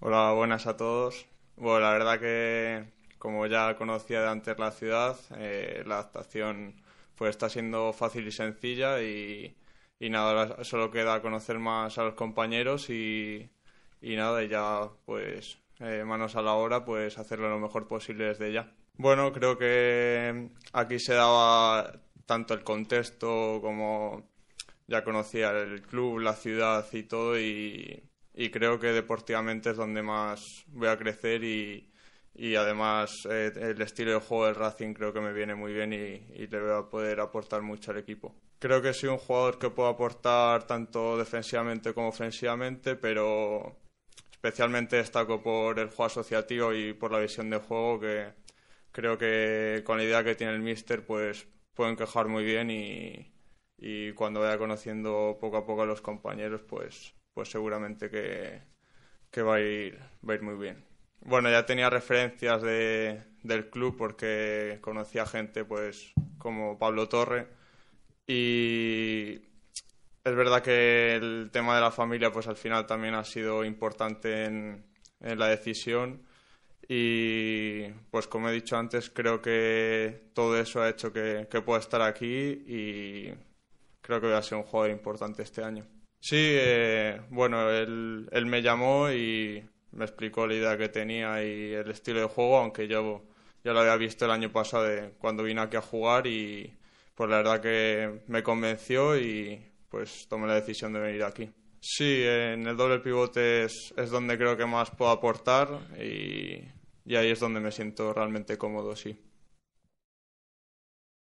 Hola, buenas a todos. Bueno, la verdad que como ya conocía de antes la ciudad, eh, la adaptación pues está siendo fácil y sencilla y, y nada, solo queda conocer más a los compañeros y, nada, ya pues eh, manos a la obra, pues hacerlo lo mejor posible desde ya. Bueno, creo que aquí se daba tanto el contexto como ya conocía el club, la ciudad y todo y, y creo que deportivamente es donde más voy a crecer y, y además eh, el estilo de juego del Racing creo que me viene muy bien y, y, le voy a poder aportar mucho al equipo. Creo que soy un jugador que puedo aportar tanto defensivamente como ofensivamente, pero especialmente destaco por el juego asociativo y por la visión de juego que creo que con la idea que tiene el míster pues puedo encajar muy bien y, y cuando vaya conociendo poco a poco a los compañeros pues pues seguramente que, va, a ir, muy bien. Bueno, ya tenía referencias de, del club porque conocía gente pues como Pablo Torre y es verdad que el tema de la familia pues al final también ha sido importante en, la decisión y pues como he dicho antes creo que todo eso ha hecho que, que pueda estar aquí y creo que voy a ser un jugador importante este año. Sí, eh, bueno, él, me llamó y me explicó la idea que tenía y el estilo de juego, aunque yo ya lo había visto el año pasado de cuando vine aquí a jugar y pues la verdad que me convenció y pues tomé la decisión de venir aquí. Sí, en el doble pivote es, donde creo que más puedo aportar y ahí es donde me siento realmente cómodo, sí.